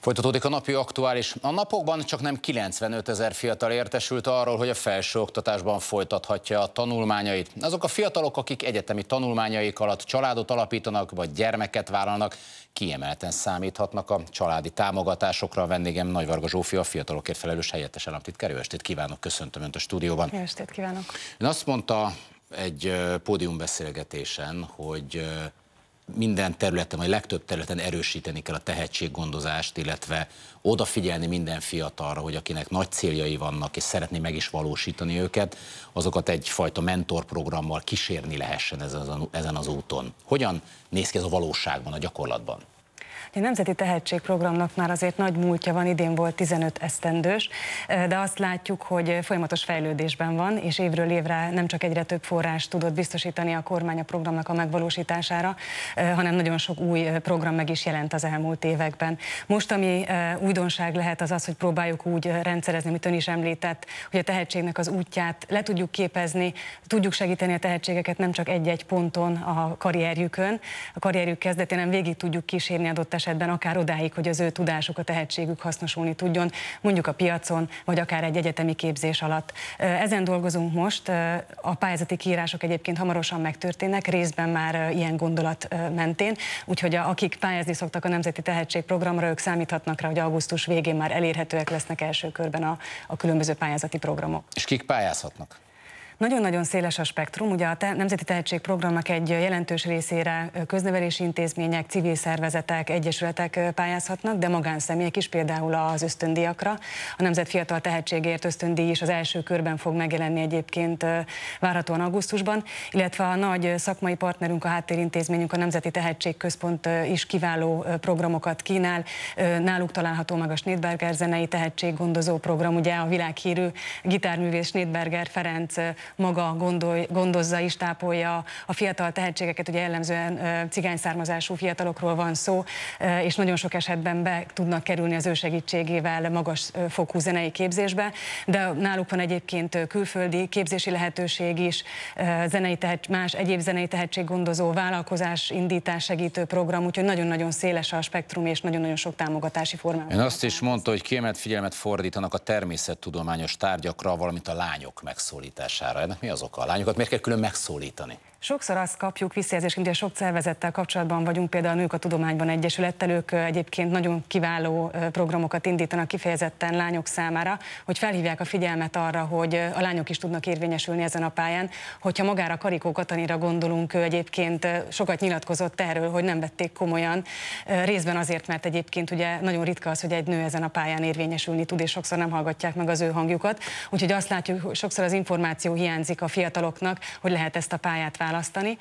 Folytatódik a napi aktuális. A napokban csak nem 95 ezer fiatal értesült arról, hogy a felsőoktatásban folytathatja a tanulmányait. Azok a fiatalok, akik egyetemi tanulmányaik alatt családot alapítanak, vagy gyermeket vállalnak, kiemelten számíthatnak a családi támogatásokra. A vendégem Nagyvarga Zsófi, a fiatalokért felelős helyettes államtitkár. Jó estét kívánok, köszöntöm Önt a stúdióban. Jó estét kívánok. Ön azt mondta egy pódiumbeszélgetésen, hogy minden területen, vagy legtöbb területen erősíteni kell a tehetséggondozást, illetve odafigyelni minden fiatalra, hogy akinek nagy céljai vannak, és szeretné meg is valósítani őket, azokat egyfajta mentorprogrammal kísérni lehessen ezen az úton. Hogyan néz ki ez a valóságban, a gyakorlatban? A Nemzeti Tehetségprogramnak már azért nagy múltja van, idén volt 15 esztendős, de azt látjuk, hogy folyamatos fejlődésben van, és évről évre nem csak egyre több forrás tudott biztosítani a kormány a programnak a megvalósítására, hanem nagyon sok új program meg is jelent az elmúlt években. Most, ami újdonság lehet, az az, hogy próbáljuk úgy rendszerezni, amit ön is említett, hogy a tehetségnek az útját le tudjuk képezni, tudjuk segíteni a tehetségeket nem csak egy-egy ponton a karrierjükön, a karrierjük kezdetén, hanem végig tudjuk kísérni adott esetben akár odáig, hogy az ő tudásuk, a tehetségük hasznosulni tudjon, mondjuk a piacon, vagy akár egy egyetemi képzés alatt. Ezen dolgozunk most, a pályázati kiírások egyébként hamarosan megtörténnek, részben már ilyen gondolat mentén, úgyhogy akik pályázni szoktak a Nemzeti Tehetség programra, ők számíthatnak rá, hogy augusztus végén már elérhetőek lesznek első körben a, a különböző pályázati programok. És kik pályázhatnak? Nagyon-nagyon széles a spektrum, ugye a te Nemzeti Tehetség Programnak egy jelentős részére köznevelési intézmények, civil szervezetek, egyesületek pályázhatnak, de magánszemélyek is, például az ösztöndiakra. A Nemzet Fiatal Tehetségért ösztöndíj is az első körben fog megjelenni egyébként várhatóan augusztusban, illetve a nagy szakmai partnerünk, a háttérintézményünk, a Nemzeti Tehetség Központ is kiváló programokat kínál. Náluk található meg a Schnittberger zenei tehetséggondozó program, ugye a világhírű gitárművész Schnittberger Ferenc maga gondol, gondozza és tápolja a fiatal tehetségeket, ugye jellemzően cigány származású fiatalokról van szó, és nagyon sok esetben be tudnak kerülni az ő segítségével magas fokú zenei képzésbe, de náluk van egyébként külföldi képzési lehetőség is, zenei tehet, más egyéb zenei tehetséggondozó, vállalkozás indítás segítő program, úgyhogy nagyon-nagyon széles a spektrum, és nagyon-nagyon sok támogatási forma. Ön azt is mondta, hogy kiemelt figyelmet fordítanak a természettudományos tárgyakra, valamint a lányok megszólítására. Ennek mi az oka? A lányokat miért kell külön megszólítani? Sokszor azt kapjuk visszajelzésként, hogy sok szervezettel kapcsolatban vagyunk, például a Nők a Tudományban Egyesülettel, ők egyébként nagyon kiváló programokat indítanak kifejezetten lányok számára, hogy felhívják a figyelmet arra, hogy a lányok is tudnak érvényesülni ezen a pályán. Hogyha magára Karikó Katanira gondolunk, ő egyébként sokat nyilatkozott erről, hogy nem vették komolyan, részben azért, mert egyébként ugye nagyon ritka az, hogy egy nő ezen a pályán érvényesülni tud, és sokszor nem hallgatják meg az ő hangjukat. Úgyhogy azt látjuk, hogy sokszor az információ hiányzik a fiataloknak, hogy lehet ezt a pályát választani választani.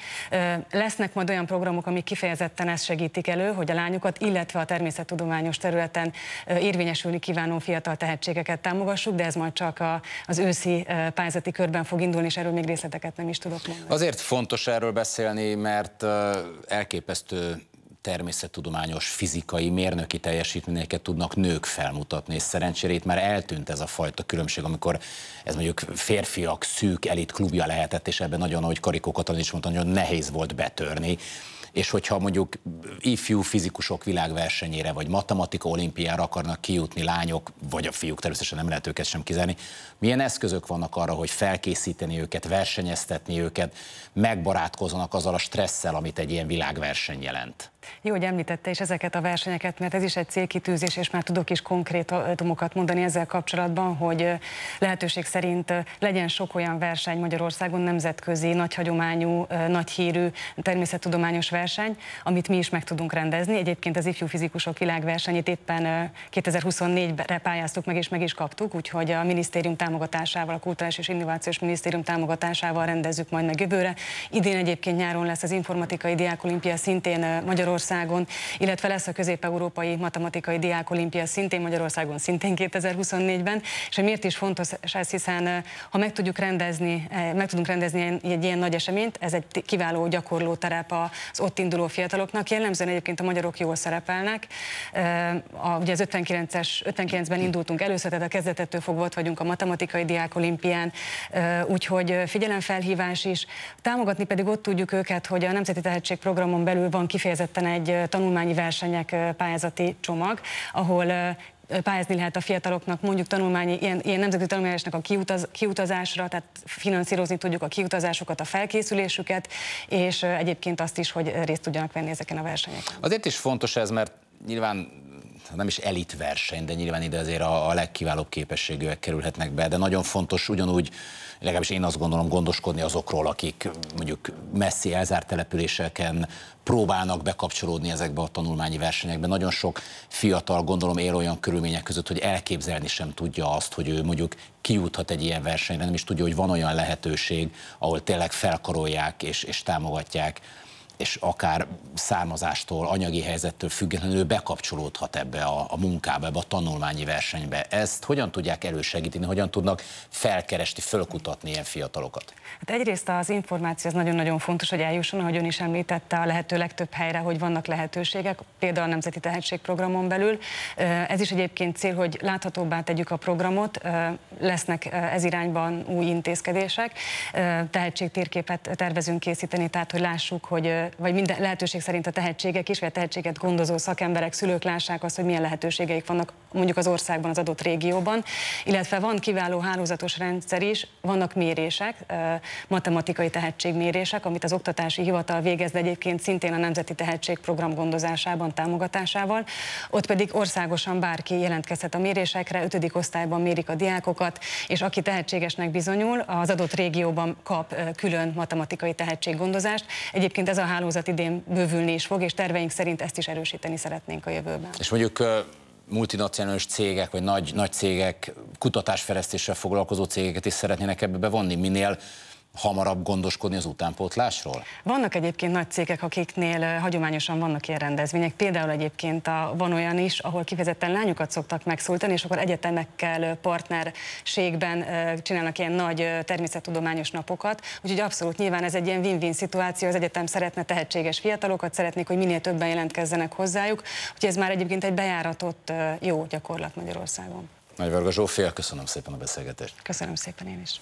Lesznek majd olyan programok, amik kifejezetten ezt segítik elő, hogy a lányokat, illetve a természettudományos területen érvényesülni kívánó fiatal tehetségeket támogassuk, de ez majd csak a, az őszi pályázati körben fog indulni, és erről még részleteket nem is tudok mondani. Azért fontos erről beszélni, mert elképesztő természettudományos, fizikai, mérnöki teljesítményeket tudnak nők felmutatni, és szerencsére itt már eltűnt ez a fajta különbség, amikor ez mondjuk férfiak szűk elit klubja lehetett, és ebben nagyon, ahogy Karikó Katalin is mondta, nagyon nehéz volt betörni és hogyha mondjuk ifjú fizikusok világversenyére, vagy matematika olimpiára akarnak kijutni lányok, vagy a fiúk, természetesen nem lehet őket sem kizárni, milyen eszközök vannak arra, hogy felkészíteni őket, versenyeztetni őket, megbarátkozzanak azzal a stresszel, amit egy ilyen világverseny jelent? Jó, hogy említette is ezeket a versenyeket, mert ez is egy célkitűzés, és már tudok is konkrétumokat mondani ezzel kapcsolatban, hogy lehetőség szerint legyen sok olyan verseny Magyarországon, nemzetközi, nagy hagyományú, nagy hírű természettudományos verseny, világverseny, amit mi is meg tudunk rendezni. Egyébként az ifjú fizikusok világversenyét éppen 2024-re pályáztuk meg, és meg is kaptuk, úgyhogy a minisztérium támogatásával, a Kultúrás és Innovációs Minisztérium támogatásával rendezzük majd meg jövőre. Idén egyébként nyáron lesz az informatikai diákolimpia szintén Magyarországon, illetve lesz a közép-európai matematikai diákolimpia szintén Magyarországon, szintén 2024-ben. És miért is fontos ez, hiszen ha meg tudjuk rendezni, meg tudunk rendezni egy ilyen nagy eseményt, ez egy kiváló gyakorló terep az ott induló fiataloknak. Jellemzően egyébként a magyarok jól szerepelnek. A, ugye az 59-es, 59-ben indultunk először, tehát a kezdetettől fogva ott vagyunk a matematikai diák olimpián, úgyhogy figyelemfelhívás is. Támogatni pedig ott tudjuk őket, hogy a Nemzeti Tehetség programon belül van kifejezetten egy tanulmányi versenyek pályázati csomag, ahol pályázni lehet a fiataloknak mondjuk tanulmányi, ilyen, ilyen nemzeti tanulmányosnak a kiutaz, kiutazásra, tehát finanszírozni tudjuk a kiutazásokat, a felkészülésüket, és egyébként azt is, hogy részt tudjanak venni ezeken a versenyeken. Azért is fontos ez, mert nyilván Hát nem is elit verseny, de nyilván ide azért a, a legkiválóbb képességűek kerülhetnek be, de nagyon fontos ugyanúgy, legalábbis én azt gondolom, gondoskodni azokról, akik mondjuk messzi elzárt településeken próbálnak bekapcsolódni ezekbe a tanulmányi versenyekbe. Nagyon sok fiatal, gondolom, él olyan körülmények között, hogy elképzelni sem tudja azt, hogy ő mondjuk kijuthat egy ilyen versenyre, nem is tudja, hogy van olyan lehetőség, ahol tényleg felkarolják és, és támogatják és akár származástól, anyagi helyzettől függetlenül bekapcsolódhat ebbe a, a munkába, ebbe a tanulmányi versenybe. Ezt hogyan tudják elősegíteni, hogyan tudnak felkeresni, fölkutatni ilyen fiatalokat? Hát egyrészt az információ az nagyon-nagyon fontos, hogy eljusson, ahogy ön is említette, a lehető legtöbb helyre, hogy vannak lehetőségek, például a Nemzeti Tehetségprogramon belül. Ez is egyébként cél, hogy láthatóbbá tegyük a programot, lesznek ez irányban új intézkedések, tehetségtérképet tervezünk készíteni, tehát hogy lássuk, hogy vagy minden lehetőség szerint a tehetségek is, vagy a tehetséget gondozó szakemberek, szülők lássák azt, hogy milyen lehetőségeik vannak mondjuk az országban, az adott régióban, illetve van kiváló hálózatos rendszer is, vannak mérések, matematikai tehetségmérések, amit az oktatási hivatal végez, de egyébként szintén a Nemzeti Tehetségprogram gondozásában, támogatásával. Ott pedig országosan bárki jelentkezhet a mérésekre, ötödik osztályban mérik a diákokat, és aki tehetségesnek bizonyul, az adott régióban kap külön matematikai tehetséggondozást. Egyébként ez a hálózat idén bővülni is fog, és terveink szerint ezt is erősíteni szeretnénk a jövőben. És mondjuk multinacionális cégek, vagy nagy, nagy cégek, kutatásfejlesztéssel foglalkozó cégeket is szeretnének ebbe bevonni, minél hamarabb gondoskodni az utánpótlásról? Vannak egyébként nagy cégek, akiknél hagyományosan vannak ilyen rendezvények. Például egyébként a, van olyan is, ahol kifejezetten lányokat szoktak megszólítani, és akkor egyetemekkel partnerségben csinálnak ilyen nagy természettudományos napokat. Úgyhogy abszolút nyilván ez egy ilyen win-win szituáció. Az egyetem szeretne tehetséges fiatalokat, szeretnék, hogy minél többen jelentkezzenek hozzájuk. Úgyhogy ez már egyébként egy bejáratott jó gyakorlat Magyarországon. Nagy Varga Zsófia, köszönöm szépen a beszélgetést. Köszönöm szépen én is.